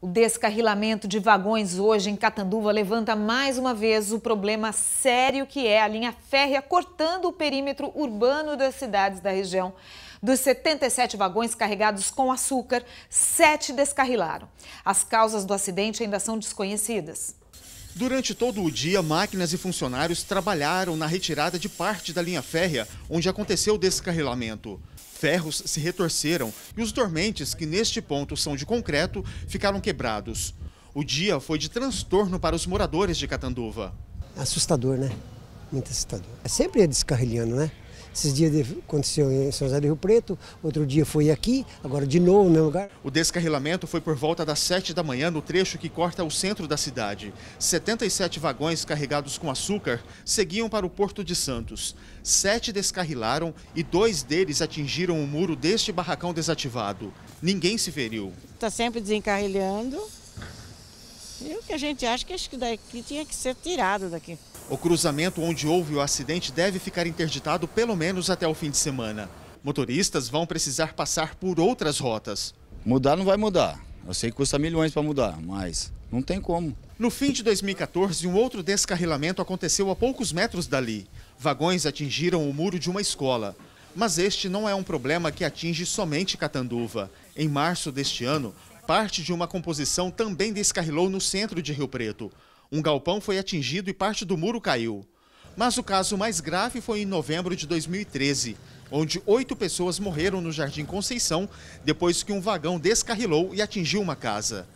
O descarrilamento de vagões hoje em Catanduva levanta mais uma vez o problema sério que é a linha férrea cortando o perímetro urbano das cidades da região. Dos 77 vagões carregados com açúcar, sete descarrilaram. As causas do acidente ainda são desconhecidas. Durante todo o dia, máquinas e funcionários trabalharam na retirada de parte da linha férrea onde aconteceu o descarrilamento. Ferros se retorceram e os dormentes, que neste ponto são de concreto, ficaram quebrados. O dia foi de transtorno para os moradores de Catanduva. Assustador, né? Muito assustador. É sempre descarrilhando, né? Esses dias aconteceu em São José do Rio Preto, outro dia foi aqui, agora de novo no mesmo lugar. O descarrilamento foi por volta das 7 da manhã no trecho que corta o centro da cidade. 77 vagões carregados com açúcar seguiam para o Porto de Santos. Sete descarrilaram e dois deles atingiram o muro deste barracão desativado. Ninguém se feriu. Está sempre desencarrilhando. E o que a gente acha que, acho que daqui tinha que ser tirado daqui. O cruzamento onde houve o acidente deve ficar interditado pelo menos até o fim de semana. Motoristas vão precisar passar por outras rotas. Mudar não vai mudar. Eu sei que custa milhões para mudar, mas não tem como. No fim de 2014, um outro descarrilamento aconteceu a poucos metros dali. Vagões atingiram o muro de uma escola. Mas este não é um problema que atinge somente Catanduva. Em março deste ano, parte de uma composição também descarrilou no centro de Rio Preto. Um galpão foi atingido e parte do muro caiu. Mas o caso mais grave foi em novembro de 2013, onde oito pessoas morreram no Jardim Conceição depois que um vagão descarrilou e atingiu uma casa.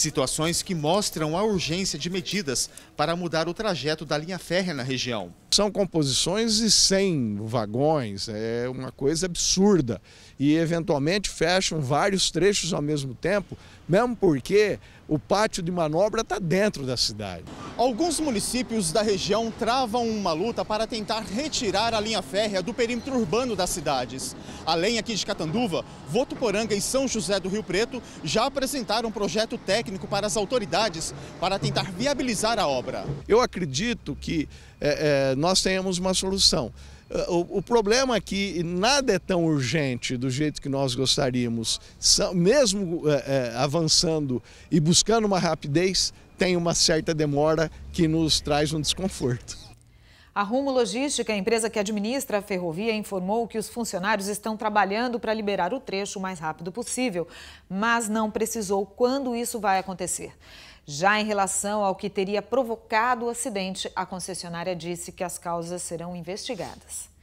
Situações que mostram a urgência de medidas para mudar o trajeto da linha férrea na região. São composições e 100 vagões, é uma coisa absurda. E eventualmente fecham vários trechos ao mesmo tempo, mesmo porque o pátio de manobra está dentro da cidade. Alguns municípios da região travam uma luta para tentar retirar a linha férrea do perímetro urbano das cidades. Além aqui de Catanduva, Votuporanga e São José do Rio Preto já apresentaram um projeto técnico técnico para as autoridades para tentar viabilizar a obra. Eu acredito que é, é, nós tenhamos uma solução. É, o, o, problema é que nada é tão urgente do jeito que nós gostaríamos. mesmo é, é, avançando e buscando uma rapidez, tem uma certa demora que nos traz um desconforto. A Rumo Logística, a empresa que administra a ferrovia, informou que os funcionários estão trabalhando para liberar o trecho o mais rápido possível, mas não precisou quando isso vai acontecer. Já em relação ao que teria provocado o acidente, a concessionária disse que as causas serão investigadas.